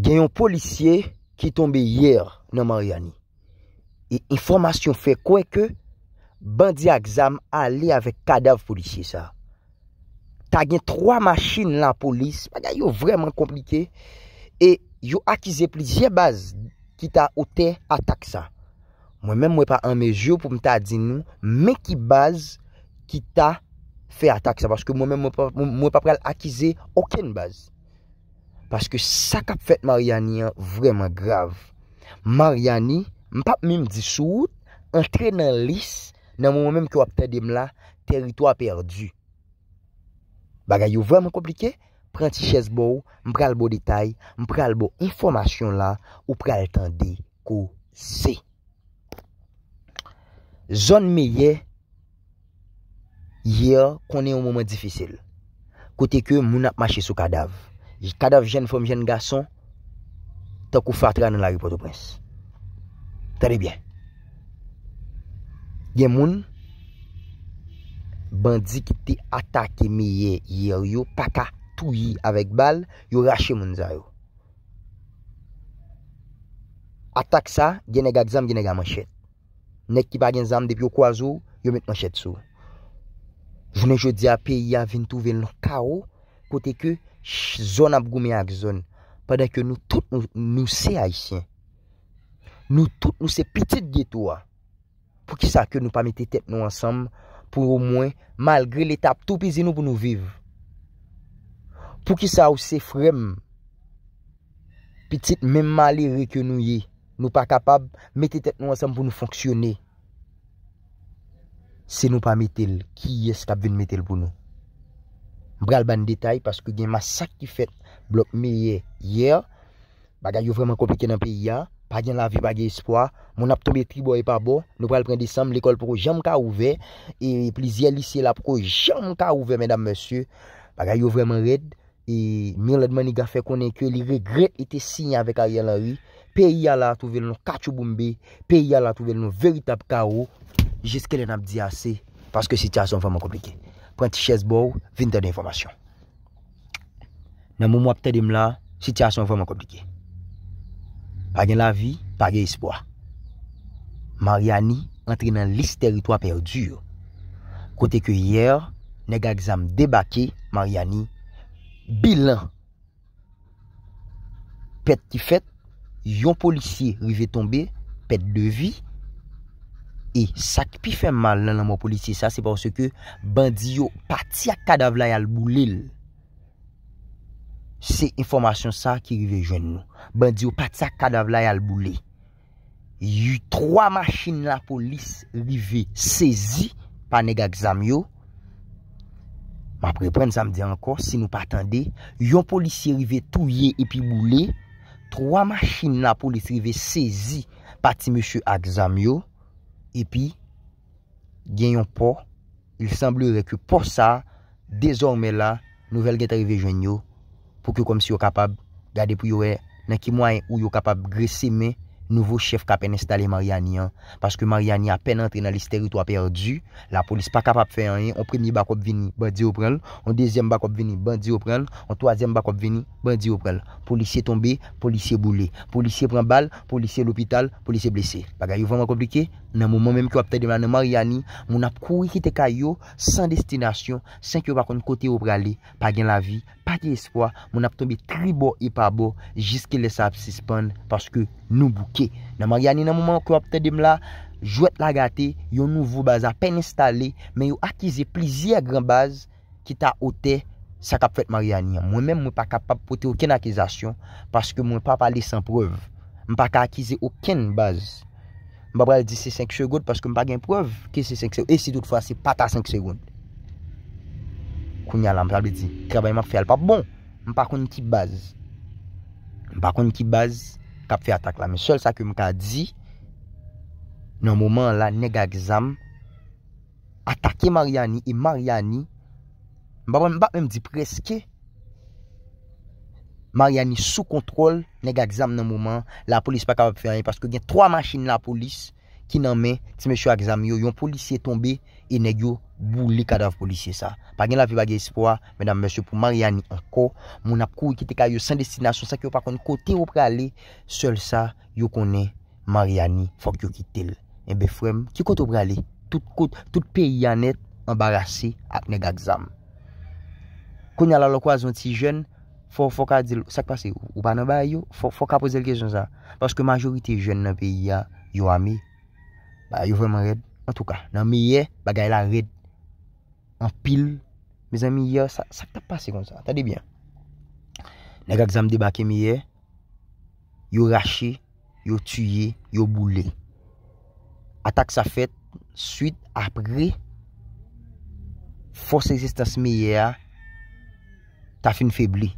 gen yon polisye ki tombe yer nan Mariani. E informasyon fe kwen ke, bandi aksam a li avek kadav polisye sa. Ta gen troa machin la polis, ma gen yo vreman komplike, e yo akize plisye baz ki ta ote atak sa. Mwen men mwen pa anmej yo pou mta adin nou, men ki baz ki ta fe atak sa, baske mwen men mwen pa prel akize oken baz. Paske sa kap fèt Mariani yon vreman grav. Mariani, mpap mim di sou, entre nan lis, nan moun mèm ki wap tèdèm la, terito apèrdi. Bagay yon vreman komplike, pranti chèz bo, mpral bo detay, mpral bo informasyon la, ou pral tèndè kò zè. Zon mèye, yè konè yon moun mèm difisil. Kote kè moun ap mache sou kadav. Kadav jen fom jen gason, ta kou fatra nan la ripotoprense. Terebyen. Gen moun, bandi ki te atake miye yeryo, paka touye avek bal, yo rache moun zaryo. Atak sa, gen e ga gzam, gen e ga manchet. Nek ki pa gen zam dep yo kwa zo, yo met manchet sou. Jounen jodi api, ya vin touvel nou kao, kote ke, zon ap gome ak zon padan ke nou tout nou se aisyen nou tout nou se pitit gye to a pou ki sa ke nou pa mette tet nou ansam pou ou mwen malgre l etap tou pize nou pou nou viv pou ki sa ou se frem pitit men malire ke nou ye nou pa kapab mette tet nou ansam pou nou fonksyone se nou pa mette el ki yest ap ven mette el pou nou bral ban detay, paske gen masak ki fet blok miye yer, baga yo vreman komplike nan peyi ya, pa gen la vi baga espoa, moun ap tobe tribo e pa bo, nou pral pren de sam, l'ekol poko jam ka ouve, e plizye lise la poko jam ka ouve, mèdam monsye, baga yo vreman red, e mi lèdman i gafè konen ke, li regret ite sinye avèk a yè la ri, peyi ya la touvel nou kachou bumbè, peyi ya la touvel nou veritab ka ou, jeske lè nap di ase, paske sityasyon vreman komplike. pointi chèz bòw vin tèdè informasyon. Nan mou mwa ptèdèm la, sityasyon vòman komplike. Pagè la vi, pagè espoa. Mariani, entri nan lis terito apèr dure. Kote kè yèr, nega gzam debake, Mariani, bilan. Pet ki fèt, yon polisye rive tombe, pet devy, E, sa ki pi fè mal nan nan mwen polisye sa, se pwase ke bandi yo pati ak kadavlay al boulil. Se informasyon sa ki rive jen nou. Bandi yo pati ak kadavlay al boulil. Yu troa machin la polis rive sezi paneg ak zamyo. Ma pre prens am di anko, si nou patande, yon polisye rive touye epi boulil, troa machin la polis rive sezi pati mwen shu ak zamyo. epi genyon po il semblere ki po sa dezorme la nouvel get arive jenyo pou ki kom si yo kapab gade pou yo e eh, nan ki mwen ou yo kapab gresi me Nouvo chef ka pen installe Mariani an. Paske Mariani a pen entre nan liste rito a perdi. La polis pa kapap fe an en. On premi bakop vini, bandi ou pral. On dezyem bakop vini, bandi ou pral. On toazem bakop vini, bandi ou pral. Polisye tombe, polisye boule. Polisye pren bal, polisye l'opital, polisye blese. Pa gayo vama komplike? Nan mouman menm ki wap te deman nan Mariani, mou nap kouri ki te kayo, san destinasyon, san ki wakon kote ou prale, pa gen la vi. ki espoa, moun ap tombe tri bo i pa bo, jiske lese ap sispon paske nou bouke. Nan Mariani nan mouman kwa ap te dim la, jwet la gate, yon nouvo baz apen installe, men yon akize plezi a gran baz, ki ta ote sak ap fet Mariani. Mwen men mwen pa kapap pote oken akizasyon, paske mwen pa pale san prev. Mwen pa akize oken baz. Mwen pa brel di se 5 segod, paske mwen pa gen prev ki se 5 segod. E si tout fwa, se pata 5 segod. Kounya la, mwen salbe di, kreba yon ap fè al pa bon, mwen pa kon yon ki baz, mwen pa kon yon ki baz, kap fè atak la, men sol sa ke mwen ka di, nan mouman la, nega gzam, atake Mariani, e Mariani, mwen bak mwen di preske, Mariani sou kontrol, nega gzam nan mouman, la polis pa kap fè an, paske gen 3 machin la polis, Ki nan men, ti mechou a gizami yo, yon polisye tombe, e neg yo bou li kadav polisye sa. Pa gen la viva gen espoa, menam mersi yo pou Mariani anko, moun apkou ki te ka yo san destinasyon, sa ki yo pakon kote ou prale, sol sa, yo kone Mariani, fok yo kitel. E be fwem, ki kote ou prale, tout kote, tout peyi anet, anbarase ak neg a gizami. Konya la lo kwa zon ti jen, fok a dil, sa kwa se, ou pa nan bay yo, fok a poze lgezon sa. Paske majorite jen nan peyi ya, yo ame, Ba yo vèman red En tout ka Nan miye bagay la red An pil Me zan miye sak ta pase kon sa Ta di byan Nega gzam debake miye Yo rache Yo tuye Yo boule Atak sa fet Suite apre Fos existence miye a Ta fin febli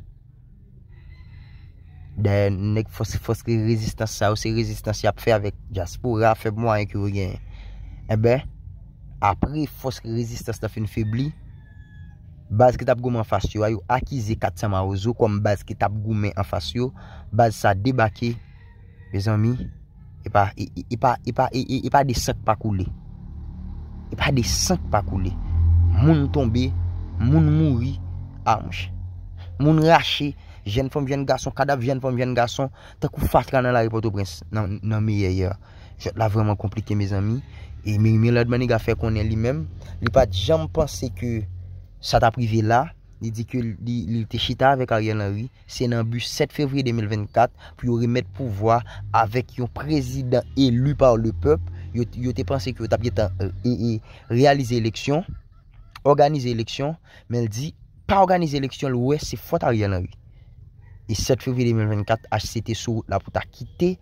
Dè nèk foske rezistans sa ou se rezistans yap fè avèk jaspoura fèb mwa yèk yò rgen. E bè, apre foske rezistans ta fèn fèbli, baz ki tap goum an fas yò, a yò akize kat sa ma ouzo koum baz ki tap goum an fas yò, baz sa debake, bez an mi, e, e, e, e pa, e pa, e pa, e pa, e pa de sèk pa koulè. E pa de sèk pa koulè. Moun tombe, moun mouri, amj. Moun rache, jen fom, jen gason, kadaf jen fom, jen gason ta kou fatra nan la repoto prince nan miyeye, la vreman komplike me zami, e miye la dmane ga fe konen li men, li pat jan mpense ke sa ta prive la li di ke li te chita avek ariyan anri, se nan bu 7 fevri 2024, pou yo remet pouvoa avek yo prezident elu pa ou le pep, yo te pense ki yo tapye ta e euh, realize eleksyon, organize eleksyon, men li di, pa organize eleksyon lwes, se fote ariyan anri E 7 fevri 2024, HCT sou la pou ta kite.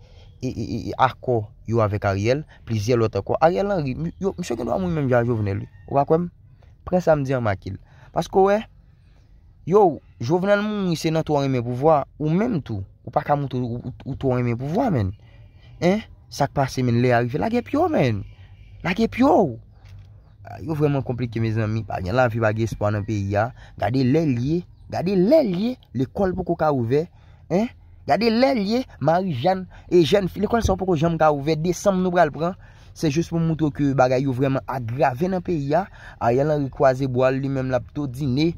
E akor yo avèk Ariel, plizye lot akor. Ariel nan ri, yo, msè genwa moun mèm ja jovenel. Ou akwèm? Prens a mdire makil. Pasko wè, yo, jovenel moun mwen se nan tou an remè pou vwa, ou mèm tou. Ou pa kamoutou, ou tou an remè pou vwa, men. Eh, sakpase men lè arifè, lage pyo, men. Lage pyo. Yo vreman komplike mèz anmi, panyan la vi bagè spwa nan peyi ya. Gade lè liye. Gade lè lye, lè kol pou kou ka ouve. Hè? Gade lè lye, mary jan. E jan, lè kol son pou kou jan mou ka ouve. Desem nou pral pran. Se jous pou moutou ki bagay yo vremen agrave nan pe ya. A yal an rikwaze boal li menm la ptou dine.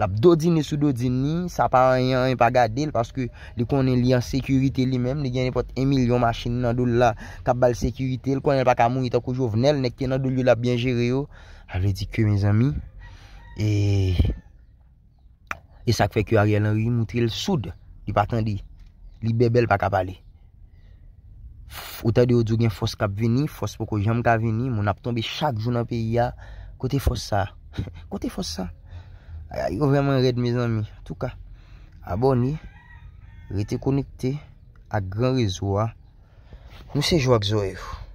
La ptou dine sou doudini. Sa pa yon yon pa gade. Lepaske, lè konen li an sekurite li menm. Lè gen yon pot e milyon machini nan dou la kap bal sekurite. Lekon yon pa kamou itakou jovnel. Nek ten nan dou li la bien jere yo. A lè di kwe mè zami. E E sak fek yo a realan ri, moutre l soud Di patan di, li bebel pa kap ale Ou ta di yo djou gen fos kap veni Fos poko jem kap veni Moun ap tombe chak joun ap e ya Kote fos sa Kote fos sa Yo vreman red miz anmi Aboni, rete konekte Ak gran rezo a Mous se jwa k zo evo